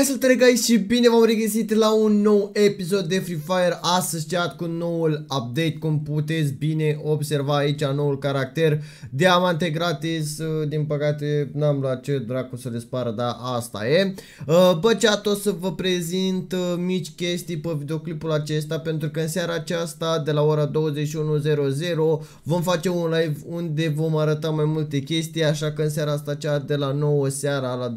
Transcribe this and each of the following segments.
Hai salutare aici și bine v-am regăsit la un nou episod de Free Fire Astăzi chat cu noul update Cum puteți bine observa aici noul caracter Diamante gratis uh, Din păcate n-am la ce dracu să le spară Dar asta e uh, Bă chat o să vă prezint uh, mici chestii pe videoclipul acesta Pentru că în seara aceasta de la ora 21.00 Vom face un live unde vom arăta mai multe chestii Așa că în seara asta chat de la 9 seara la 21.00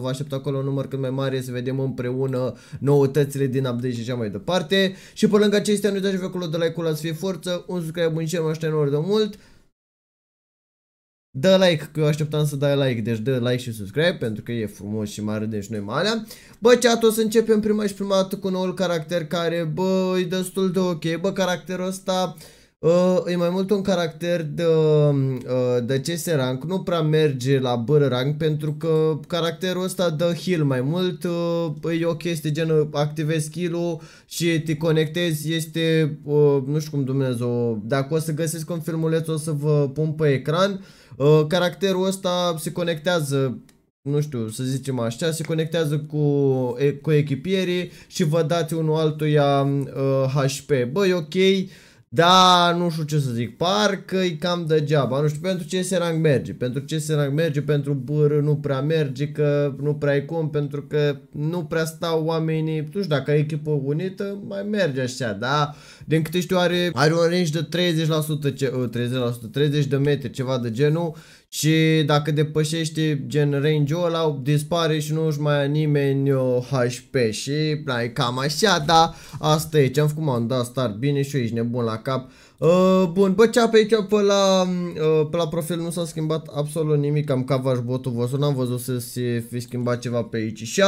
Vă aștept acolo număr cât mai mare să vedem împreună noutățile din update și așa mai departe. Și pe lângă acestea nu uitați și acolo de like-ul la să fie forță, un subscribe bun și mai aștept de mult. Dă like, că eu așteptam să dai like, deci dă like și subscribe, pentru că e frumos și mare deci noi malea. Bă, chat, o să începem prima și prima dată cu noul caracter care, bă, e destul de ok, bă, caracterul ăsta... Uh, e mai mult un caracter de, uh, uh de CS rank, nu prea merge la bără rank pentru că caracterul ăsta dă heal mai mult, uh, e o chestie gen activezi skill-ul și te conectezi, este, uh, nu știu cum Dumnezeu, dacă o să găsesc un filmuleț o să vă pun pe ecran, uh, caracterul ăsta se conectează nu știu, să zicem așa, se conectează cu, cu echipierii și vă dați unul altuia uh, HP. Băi, ok, uh, da, nu știu ce să zic, parcă e cam degeaba, nu știu, pentru ce rang merge, pentru ce rang merge, pentru bără nu prea merge, că nu prea e cum, pentru că nu prea stau oamenii, tu știu, dacă e echipă unită, mai merge așa, da, din câte știu are, are un range de 30%, ce, 30%, uh, 30 de metri, ceva de genul, și dacă depășește gen range-ul ăla, dispare și nu-și mai nimeni o uh, HP și na, e cam așa, da, asta e ce am făcut, m-am dat start bine și eu ești nebun la cap. Uh, bun, bă, cea pe aici pe la, mm, uh, pe la profil nu s-a schimbat absolut nimic, am cavaj botul vostru, n-am văzut să se fi schimbat ceva pe aici și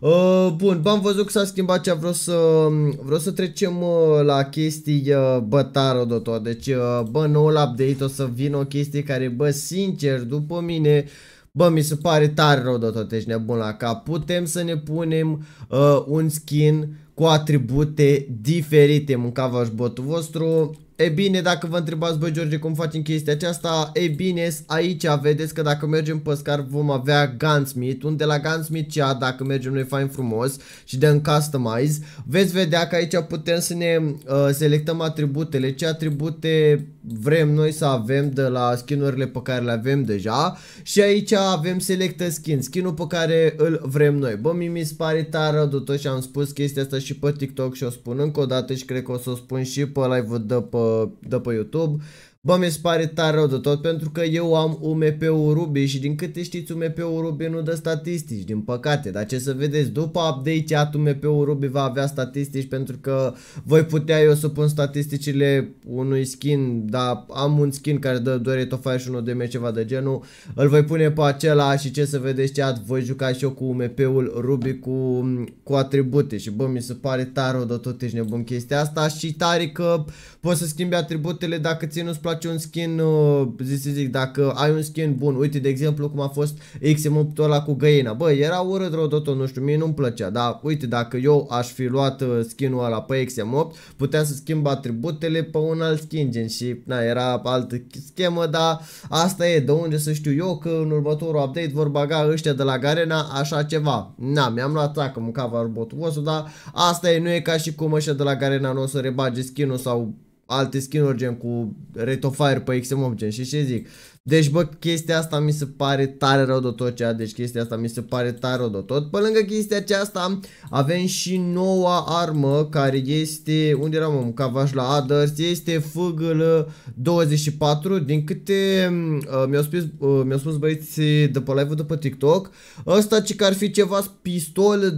uh, Bun, b-am văzut că s-a schimbat ce vreau să, mm, vreau să trecem uh, la chestii, uh, bătară de tot, deci, uh, bă, noul update o să vină o chestie care, bă, sincer, după mine... Bă, mi se pare tare rău de tot, ești nebun la cap. Putem să ne punem uh, un skin cu atribute diferite. Mâncava-și botul vostru. E bine, dacă vă întrebați, bă, George, cum facem chestia aceasta, e bine, aici vedeți că dacă mergem pe scar vom avea Gunsmith, unde la Gunsmith cea, dacă mergem noi fain frumos și dăm Customize, veți vedea că aici putem să ne uh, selectăm atributele, ce atribute vrem noi să avem de la skinurile pe care le avem deja și aici avem Select Skin, skinul pe care îl vrem noi. Bă, mi se pare tare de tot și am spus chestia asta și pe TikTok și o spun încă o dată și cred că o să o spun și pe live-ul de pe dă pe YouTube Bă, mi se pare tare rău de tot pentru că eu am UMP-ul Ruby și din câte știți UMP-ul Ruby nu dă statistici, din păcate. Dar ce să vedeți, după update-at UMP-ul Ruby va avea statistici pentru că voi putea eu să pun statisticile unui skin, dar am un skin care dă doar rate of fire și 1 DM, ceva de genul. Îl voi pune pe acela și ce să vedeți at, voi juca și eu cu UMP-ul Ruby cu, cu atribute și bă, mi se pare tare rău de tot, ești nebun chestia asta și tare că poți să schimbi atributele dacă ți nu-ți faci un skin, uh, zic, zic, dacă ai un skin bun, uite de exemplu cum a fost XM8 ăla cu găina, bă, era urât rodotul, nu știu, mie nu-mi plăcea, dar uite, dacă eu aș fi luat uh, skinul ăla pe XM8, puteam să schimb atributele pe un alt skin, gen, și, na, era altă schemă, dar asta e, de unde să știu eu că în următorul update vor baga ăștia de la Garena așa ceva, na, mi-am luat tracă, mâncava robotul vostru, dar asta e, nu e ca și cum ăștia de la Garena nu o să rebage skin-ul sau alte skin-uri gen cu Retofire Fire pe XM gen și ce zic deci, bă, chestia asta mi se pare tare rău de tot cea, deci chestia asta mi se pare tare rău de tot. Pe lângă chestia aceasta, avem și noua armă care este, unde eram, un cavaj la Others, este fâgălă 24, din câte mm, uh, mi-au spus, uh, mi spus băieții de pe live-ul de pe TikTok. Ăsta ce ar fi ceva pistol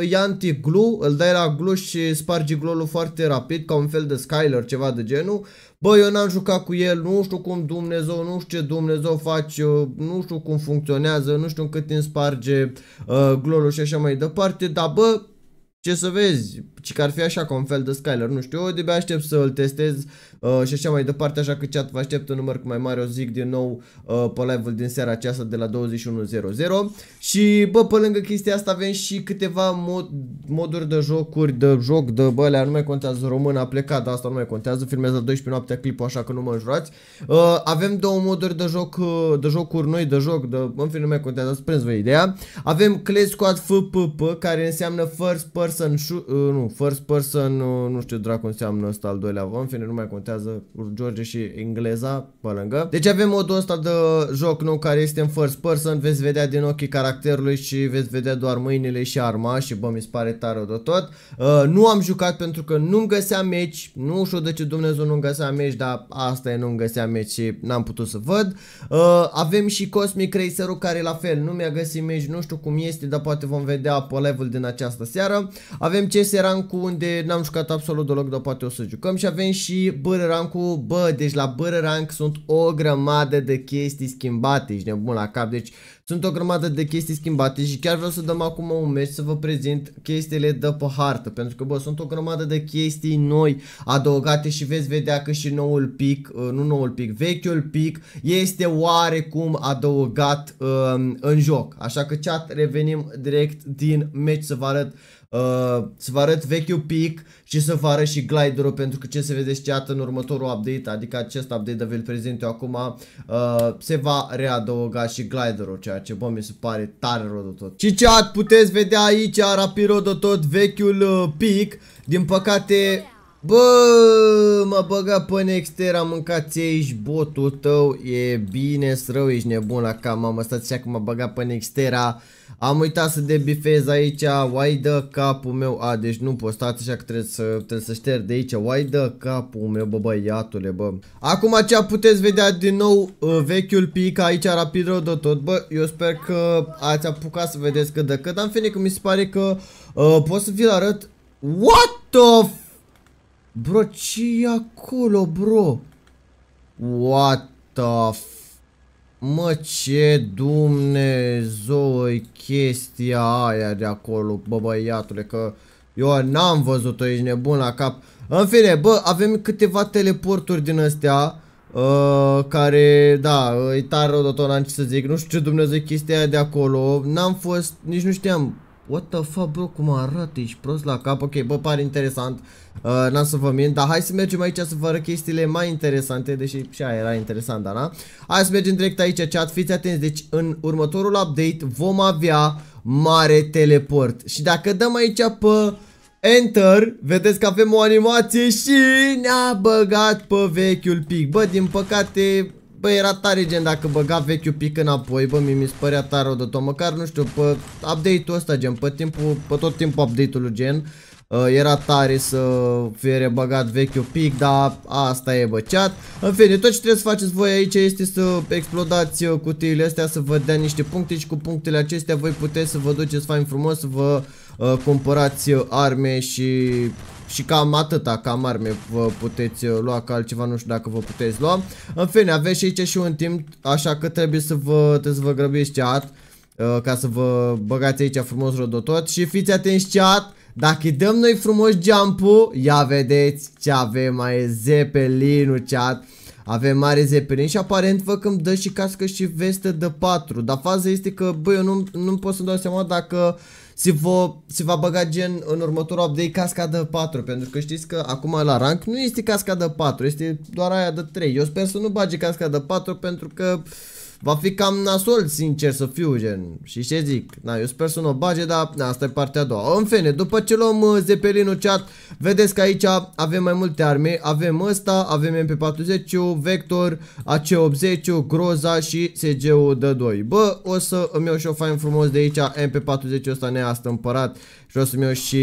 de anti-glue, îl dai la glue și spargi glue foarte rapid, ca un fel de Skyler, ceva de genul. Bă, eu n-am jucat cu el, nu știu cum Dumnezeu, nu știu ce Dumnezeu face, nu știu cum funcționează, nu știu cât îmi sparge uh, glorul și așa mai departe, dar bă, ce să vezi, ci că ar fi așa ca un fel de Skyler, nu știu, eu de aștept să îl testez uh, și așa mai departe, așa că chat vă aștept un număr cu mai mare, o zic din nou uh, pe live-ul din seara aceasta de la 21.00 și bă, pe lângă chestia asta avem și câteva mod, moduri de jocuri, de joc, de bă, alea nu mai contează, român a plecat, dar asta nu mai contează, filmează 12 noaptea clipul, așa că nu mă înjurați. Uh, avem două moduri de joc, uh, de jocuri noi, de joc, de, în fine nu mai contează, ați prins vă ideea. Avem Clay Squad FPP, care înseamnă First Person, uh, nu, first person, nu știu dracu înseamnă ăsta al doilea, în fine nu mai contează George și engleza pe lângă. Deci avem modul ăsta de joc nou care este în first person, veți vedea din ochii caracterului și veți vedea doar mâinile și arma și bă mi se pare tare de tot. Uh, nu am jucat pentru că nu-mi găseam meci, nu știu de ce Dumnezeu nu-mi găseam meci, dar asta e nu-mi găseam meci și n-am putut să văd. Uh, avem și Cosmic Racer-ul care la fel nu mi-a găsit meci, nu știu cum este, dar poate vom vedea pe level din această seară. Avem CS Rank Rancu unde n-am jucat absolut deloc, dar poate o să jucăm și avem și Bără cu bă, deci la Bără Rank sunt o grămadă de chestii schimbate, ești nebun la cap, deci sunt o grămadă de chestii schimbate și chiar vreau să dăm acum un meci să vă prezint chestiile de pe hartă, pentru că bă, sunt o grămadă de chestii noi adăugate și veți vedea că și noul pic, uh, nu noul pic, vechiul pic este oarecum adăugat uh, în joc, așa că chat revenim direct din meci să vă arăt uh, să vă arăt vechiul pic și să vă arăt și glider-ul pentru că ce se vedeți iată în următorul update, adică acest update de vi-l prezint eu acum, uh, se va readăuga și glider-ul, ceea ce bă mi se pare tare tot. Și ceat puteți vedea aici rapid tot vechiul uh, pic, din păcate Bă, m-a băgat pe Nexter, am mâncat aici botul tău, e bine rău, ești nebun la cam, am stat așa că m-a băgat pe Nextera. Am uitat să debifez aici, uai dă capul meu, a, deci nu pot sta așa că trebuie să, trebuie să șterg de aici, uai dă capul meu, bă băiatule, bă. Acum ce puteți vedea din nou uh, vechiul pic aici, rapid rău de tot, bă, eu sper că ați apucat să vedeți cât de cât, am fine că mi se pare că uh, pot să vi-l arăt, what the Bro, ce e acolo, bro? What the f... Mă, ce Dumnezeu e chestia aia de acolo, bă băiatule, că eu n-am văzut-o, ești nebun la cap. În fine, bă, avem câteva teleporturi din astea, uh, care, da, e tare rodotonant, ce să zic, nu știu ce Dumnezeu chestia aia de acolo, n-am fost, nici nu știam What the fuck, bro, cum arată, ești prost la cap, ok, bă, pare interesant, uh, n-am să vă mint, dar hai să mergem aici să vă arăt chestiile mai interesante, deși și aia era interesant, da, na? Hai să mergem direct aici, chat, fiți atenți, deci în următorul update vom avea mare teleport și dacă dăm aici pe... Enter, vedeți că avem o animație și ne-a băgat pe vechiul pic. Bă, din păcate, Bă, era tare gen dacă băga vechiul pic înapoi, bă, mi mi spărea tare de tot, măcar nu știu, pe update-ul ăsta gen, pe, timpul, pe tot timpul update-ului gen, uh, era tare să fie rebăgat vechiul pic, dar asta e băceat. În fine, tot ce trebuie să faceți voi aici este să explodați ă, cutiile astea, să vă dea niște puncte și cu punctele acestea voi puteți să vă duceți fain frumos, să vă uh, cumpărați arme și și cam atâta, cam arme vă puteți uh, lua, ca altceva nu știu dacă vă puteți lua. În fine, aveți și aici și un timp, așa că trebuie să vă, trebuie să vă grăbiți chat, uh, ca să vă băgați aici frumos rodotot. Și fiți atenți chat, dacă dăm noi frumos jump ia vedeți ce avem mai zepelinul chat. Avem mare zeppelin și aparent vă că îmi dă și cască și veste de 4 Dar faza este că, băi, eu nu, nu pot să-mi dau seama dacă se va, se va băga gen în următorul update cascada 4 Pentru că știți că acum la rank nu este cascada 4, este doar aia de 3 Eu sper să nu bage cascada 4 pentru că pf, Va fi cam nasol, sincer să fiu, gen. Și ce zic? Na, eu sper să nu o bage, dar na, asta e partea a doua. În fine, după ce luăm uh, Zepelinul chat, vedeți că aici avem mai multe arme. Avem ăsta, avem MP40, Vector, AC80, Groza și sg d 2. Bă, o să îmi iau și o fain frumos de aici, MP40 ăsta ne-a stâmpărat și o să-mi iau și...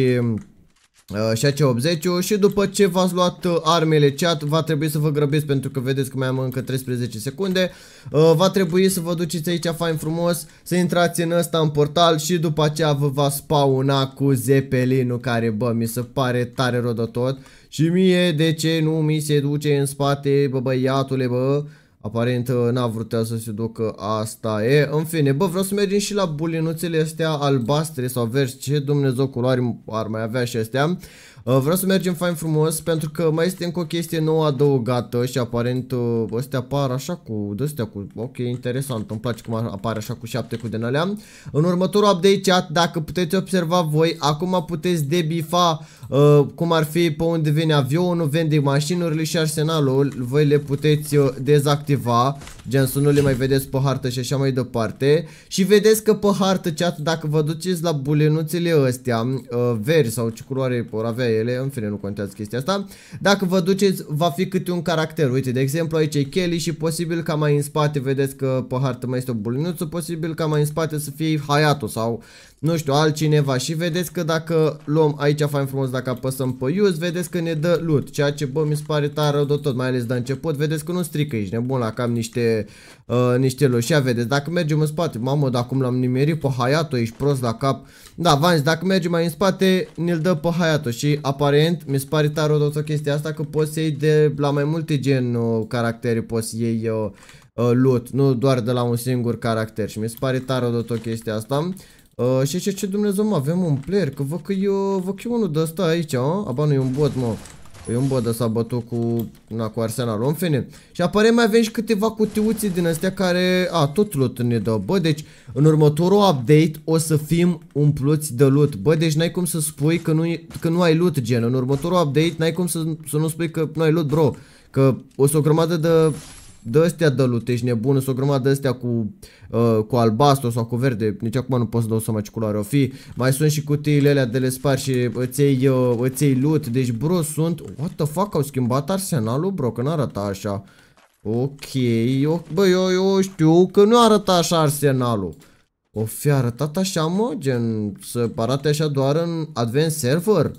Uh, și ac 80 și după ce v-ați luat uh, armele chat va trebui să vă grăbiți pentru că vedeți că mai am încă 13 secunde uh, va trebui să vă duceți aici fain frumos să intrați în ăsta în portal și după aceea vă va spauna cu zepelinul care bă mi se pare tare rodotot și mie de ce nu mi se duce în spate bă băiatule bă Aparent uh, n-a vrut să se ducă asta e. În fine, bă, vreau să mergem și la bulinuțele astea albastre sau verzi. Ce Dumnezeu culoare ar mai avea și astea. Uh, vreau să mergem fain frumos pentru că mai este încă o chestie nouă adăugată și aparent uh, astea apar așa cu, astea cu, ok, interesant, îmi place cum apare așa cu 7 cu din alea. În următorul update chat, dacă puteți observa voi, acum puteți debifa uh, cum ar fi pe unde vine avionul, vende mașinurile și arsenalul, voi le puteți uh, dezactiva, gen să nu le mai vedeți pe hartă și așa mai departe. Și vedeți că pe hartă chat, dacă vă duceți la bulenuțele astea, uh, veri sau ce culoare vor avea ele, în fine nu contează chestia asta. Dacă vă duceți, va fi câte un caracter. Uite, de exemplu aici e Kelly și posibil ca mai în spate, vedeți că pe hartă mai este o bulinuță, posibil ca mai în spate să fie Hayato sau nu știu, altcineva și vedeți că dacă luăm aici fain frumos, dacă apăsăm pe use, vedeți că ne dă loot, ceea ce bă mi se pare tare rău de tot, mai ales de început, vedeți că nu strică aici, nebun la cam niște, uh, niște loșea, vedeți, dacă mergem în spate, mamă, dacă cum l-am nimerit pe Hayato, ești prost la cap, da, v-am zis, dacă mergem mai în spate, ne-l dă pe Hayato și aparent mi se pare tare rău de tot chestia asta că poți să iei de la mai multe gen uh, caractere, poți să iei uh, uh, loot, nu doar de la un singur caracter și mi se pare tare de tot chestia asta. Uh, și ce, ce Dumnezeu, mă, avem un player, că văd că eu, uh, văd că e unul de ăsta aici, mă, uh? aba nu, e un bot, mă. E un bot s-a bătut cu, na, cu arsenalul în fine. Și apare mai avem și câteva cutiuții din astea care, a, tot loot ne dă, bă, deci în următorul update o să fim umpluți de loot, bă, deci n-ai cum să spui că nu, că nu ai loot, gen, în următorul update n-ai cum să, să nu spui că nu ai loot, bro, că o să o grămadă de de astea dălutești nebune, sunt o grămadă de astea cu, uh, cu albastru sau cu verde, nici acum nu pot să dau seama ce culoare o fi. Mai sunt și cutiile alea de le spar și îți iei, uh, îți iei loot, deci bro sunt, what the fuck, au schimbat arsenalul bro, că nu arăta așa. Ok, eu, bă, eu, eu știu că nu arăta așa arsenalul. O fi arătat așa, mă, gen să arate așa doar în advent Server?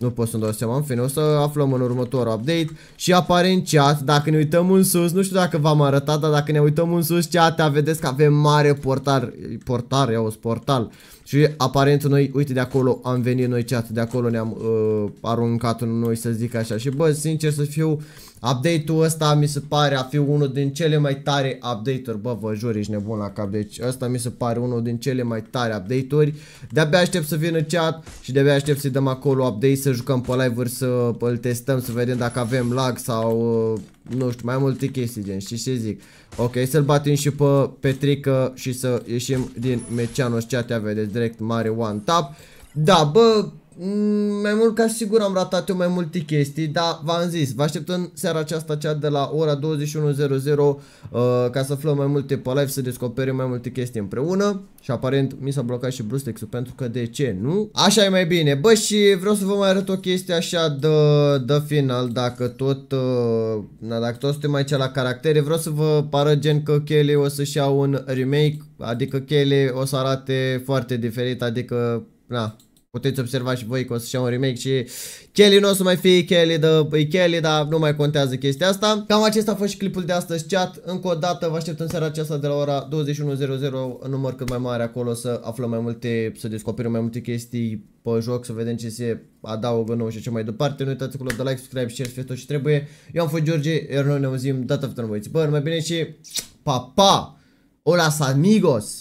Nu pot să-mi dau seama, în fine, o să aflăm în următorul update Și apare în chat, dacă ne uităm în sus, nu știu dacă v-am arătat, dar dacă ne uităm în sus chat, vedeți că avem mare portar, portar, iau, portal și aparent noi, uite de acolo am venit noi chat, de acolo ne-am uh, aruncat în noi să zic așa Și bă, sincer să fiu, Update-ul ăsta mi se pare a fi unul din cele mai tare update-uri, bă, vă jur, ești nebun la cap, deci ăsta mi se pare unul din cele mai tare update-uri. De-abia aștept să vină chat și de-abia aștept să-i dăm acolo update, să jucăm pe live-uri, să îl testăm, să vedem dacă avem lag sau, uh, nu știu, mai multe chestii, gen, știi ce zic. Ok, să-l batem și pe Petrică și să ieșim din Mecianos, chat, te vedeți direct mare one tap. Da, bă, Mm, mai mult ca sigur am ratat eu mai multe chestii, dar v-am zis, vă în seara aceasta cea de la ora 21.00 uh, ca să aflăm mai multe pe live, să descoperim mai multe chestii împreună și aparent mi s-a blocat și brustex pentru că de ce nu? Așa e mai bine, bă și vreau să vă mai arăt o chestie așa de, de final, dacă tot, uh, na, dacă tot suntem aici la caractere, vreau să vă pară gen că Kelly o să-și ia un remake, adică Kelly o să arate foarte diferit, adică, na, Puteți observa și voi că o să-și un remake și Kelly nu o să mai fie Kelly, de, e Kelly, dar nu mai contează chestia asta. Cam acesta a fost și clipul de astăzi, chat. Încă o dată vă aștept în seara aceasta de la ora 21.00, număr cât mai mare acolo să aflăm mai multe, să descoperim mai multe chestii pe joc, să vedem ce se adaugă nou și ce mai departe. Nu uitați acolo de like, subscribe, share, fie tot ce trebuie. Eu am fost George, iar noi ne auzim data viitoare, băieți. Bă, mai bine și pa, pa! Hola, amigos!